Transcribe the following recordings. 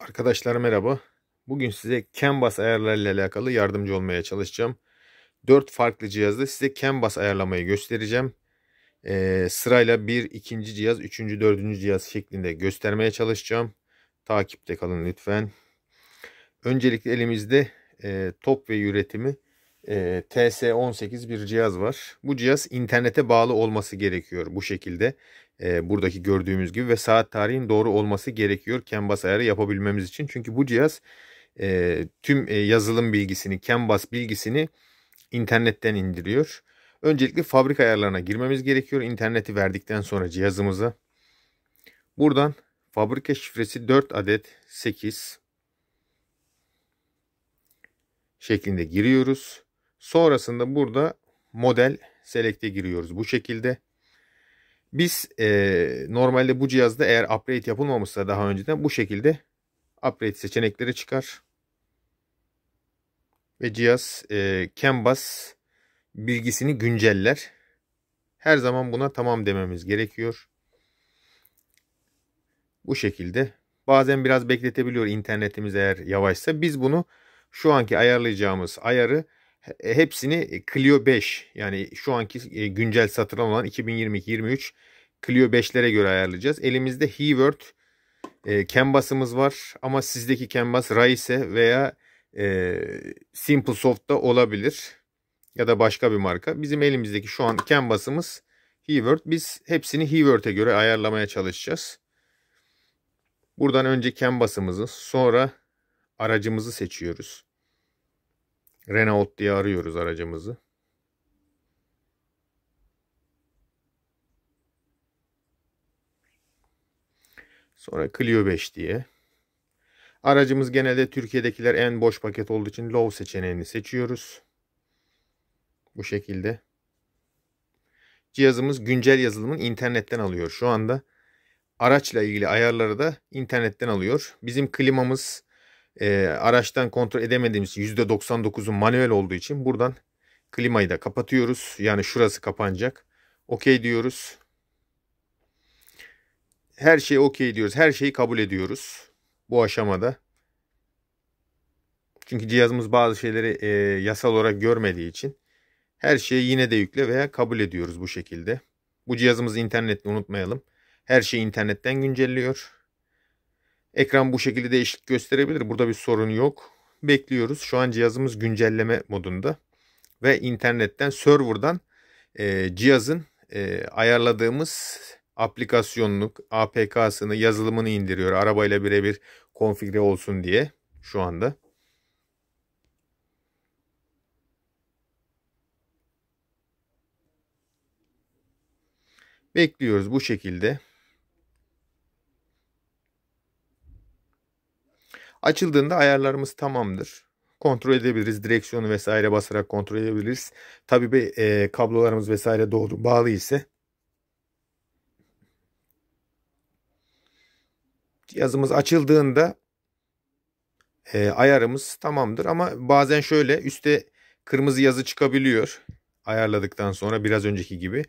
Arkadaşlar merhaba. Bugün size Canvas ayarlarıyla alakalı yardımcı olmaya çalışacağım. 4 farklı cihazda size Canvas ayarlamayı göstereceğim. Ee, sırayla 1, 2. cihaz, 3. 4. cihaz şeklinde göstermeye çalışacağım. Takipte kalın lütfen. Öncelikle elimizde e, top ve üretimi e, ee, TS18 bir cihaz var. Bu cihaz internete bağlı olması gerekiyor bu şekilde. E, buradaki gördüğümüz gibi ve saat tarihin doğru olması gerekiyor can ayarı yapabilmemiz için. Çünkü bu cihaz e, tüm e, yazılım bilgisini, can bilgisini internetten indiriyor. Öncelikle fabrika ayarlarına girmemiz gerekiyor. İnterneti verdikten sonra cihazımıza. Buradan fabrika şifresi 4 adet 8 şeklinde giriyoruz. Sonrasında burada model select'e giriyoruz. Bu şekilde. Biz e, normalde bu cihazda eğer upgrade yapılmamışsa daha önceden bu şekilde upgrade seçenekleri çıkar. Ve cihaz e, Canvas bilgisini günceller. Her zaman buna tamam dememiz gerekiyor. Bu şekilde. Bazen biraz bekletebiliyor internetimiz eğer yavaşsa. Biz bunu şu anki ayarlayacağımız ayarı e, hepsini e, Clio 5 yani şu anki e, güncel satın olan 2022-23 Clio 5'lere göre ayarlayacağız. Elimizde Hewert e, Canvas'ımız var ama sizdeki Canvas Raise veya e, Simple olabilir ya da başka bir marka. Bizim elimizdeki şu an Canvas'ımız Hewert. Biz hepsini Hewert'e göre ayarlamaya çalışacağız. Buradan önce Canvas'ımızı sonra aracımızı seçiyoruz. Renault diye arıyoruz aracımızı. Sonra Clio 5 diye. Aracımız genelde Türkiye'dekiler en boş paket olduğu için low seçeneğini seçiyoruz. Bu şekilde. Cihazımız güncel yazılımın internetten alıyor şu anda. Araçla ilgili ayarları da internetten alıyor. Bizim klimamız e, araçtan kontrol edemediğimiz 99'un manuel olduğu için buradan klimayı da kapatıyoruz. Yani şurası kapanacak. Okey diyoruz. Her şey okey diyoruz. Her şeyi kabul ediyoruz. Bu aşamada. Çünkü cihazımız bazı şeyleri e, yasal olarak görmediği için her şeyi yine de yükle veya kabul ediyoruz bu şekilde. Bu cihazımız internetini unutmayalım. Her şeyi internetten güncelliyor. Ekran bu şekilde değişiklik gösterebilir. Burada bir sorun yok. Bekliyoruz. Şu an cihazımız güncelleme modunda. Ve internetten, serverdan e, cihazın e, ayarladığımız aplikasyonluk, APK'sını, yazılımını indiriyor. Arabayla birebir konfigüre olsun diye şu anda. Bekliyoruz bu şekilde. Açıldığında ayarlarımız tamamdır. Kontrol edebiliriz. Direksiyonu vesaire basarak kontrol edebiliriz. Tabi e, kablolarımız vesaire doğru bağlı ise cihazımız açıldığında e, ayarımız tamamdır. Ama bazen şöyle üstte kırmızı yazı çıkabiliyor. Ayarladıktan sonra biraz önceki gibi.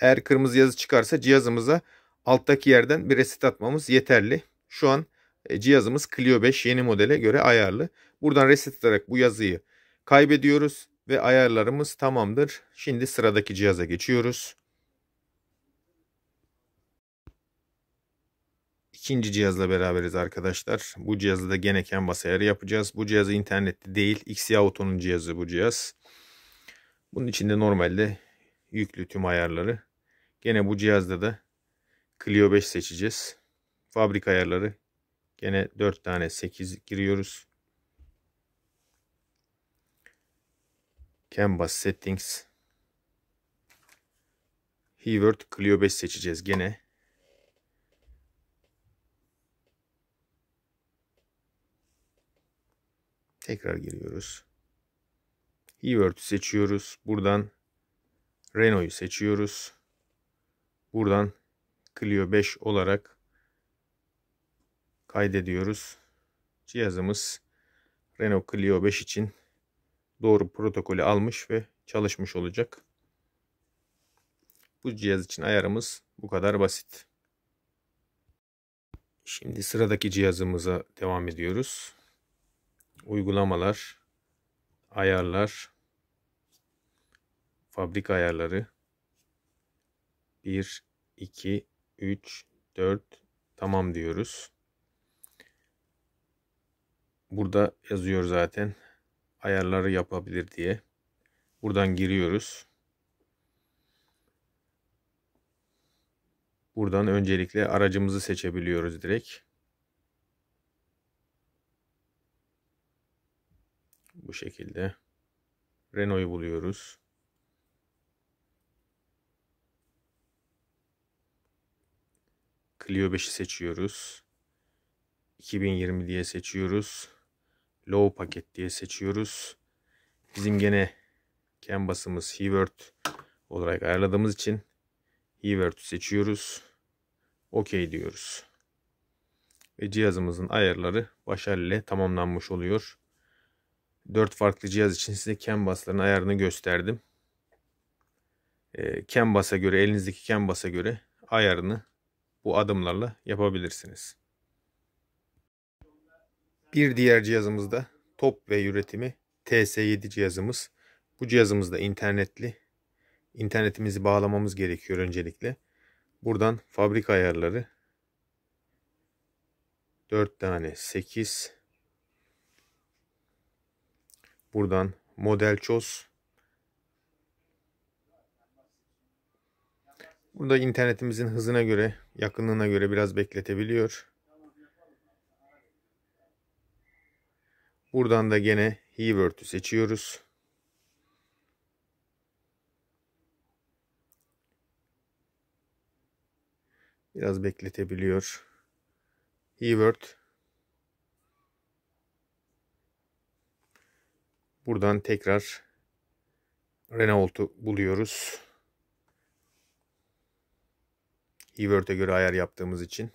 Eğer kırmızı yazı çıkarsa cihazımıza alttaki yerden bir reset atmamız yeterli. Şu an e, cihazımız Clio 5 yeni modele göre ayarlı. Buradan reset ederek bu yazıyı kaybediyoruz ve ayarlarımız tamamdır. Şimdi sıradaki cihaza geçiyoruz. İkinci cihazla beraberiz arkadaşlar. Bu cihazda da gene canvas ayarı yapacağız. Bu cihazı internette değil. XY Auto'nun cihazı bu cihaz. Bunun içinde normalde yüklü tüm ayarları. Gene bu cihazda da Clio 5 seçeceğiz. Fabrika ayarları Gene 4 tane 8 giriyoruz. Canvas Settings. Keyword Clio 5 seçeceğiz gene. Tekrar giriyoruz. Keyword'ü seçiyoruz. Buradan Renault'u seçiyoruz. Buradan Clio 5 olarak kaydediyoruz. Cihazımız Renault Clio 5 için doğru protokolü almış ve çalışmış olacak. Bu cihaz için ayarımız bu kadar basit. Şimdi sıradaki cihazımıza devam ediyoruz. Uygulamalar, ayarlar, fabrika ayarları 1, 2, 3, 4 tamam diyoruz. Burada yazıyor zaten. Ayarları yapabilir diye. Buradan giriyoruz. Buradan öncelikle aracımızı seçebiliyoruz direkt. Bu şekilde. Renault'u buluyoruz. Clio 5'i seçiyoruz. 2020 diye seçiyoruz low paket diye seçiyoruz. Bizim gene canvas'ımız Hewert olarak ayarladığımız için Hewert'ü seçiyoruz. OK diyoruz. Ve cihazımızın ayarları başarıyla tamamlanmış oluyor. 4 farklı cihaz için size canvas'ların ayarını gösterdim. Ee, Canvas'a göre elinizdeki Canvas'a göre ayarını bu adımlarla yapabilirsiniz. Bir diğer cihazımız da top ve üretimi TS7 cihazımız. Bu cihazımız da internetli. İnternetimizi bağlamamız gerekiyor öncelikle. Buradan fabrika ayarları 4 tane 8 buradan model çoz burada internetimizin hızına göre yakınlığına göre biraz bekletebiliyor. Buradan da gene Heavert'ü seçiyoruz. Biraz bekletebiliyor. Heavert. Buradan tekrar Renault'u buluyoruz. Hevert'e göre ayar yaptığımız için.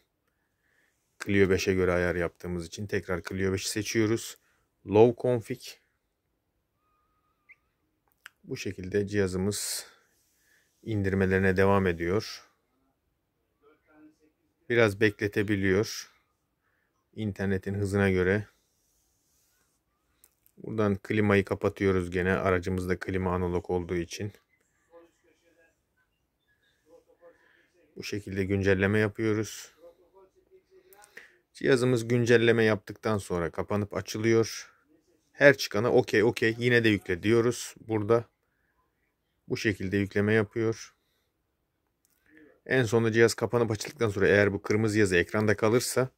Clio 5'e göre ayar yaptığımız için tekrar Clio 5'i seçiyoruz. Low config. Bu şekilde cihazımız indirmelerine devam ediyor. Biraz bekletebiliyor. internetin hızına göre. Buradan klimayı kapatıyoruz gene. Aracımızda klima analog olduğu için. Bu şekilde güncelleme yapıyoruz. Cihazımız güncelleme yaptıktan sonra kapanıp açılıyor. Her çıkana okey okey yine de yükle diyoruz. Burada bu şekilde yükleme yapıyor. En sonunda cihaz kapanıp açıldıktan sonra eğer bu kırmızı yazı ekranda kalırsa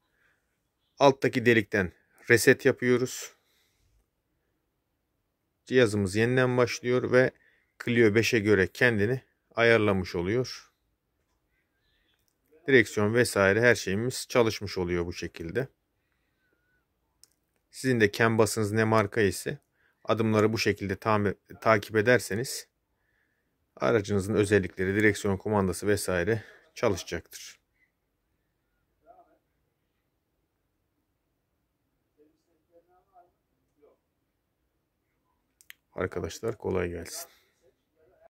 alttaki delikten reset yapıyoruz. Cihazımız yeniden başlıyor ve Clio 5'e göre kendini ayarlamış oluyor. Direksiyon vesaire her şeyimiz çalışmış oluyor bu şekilde. Sizin de kembasınız ne marka ise adımları bu şekilde tamir, takip ederseniz aracınızın özellikleri, direksiyon kumandası vesaire çalışacaktır. Arkadaşlar kolay gelsin.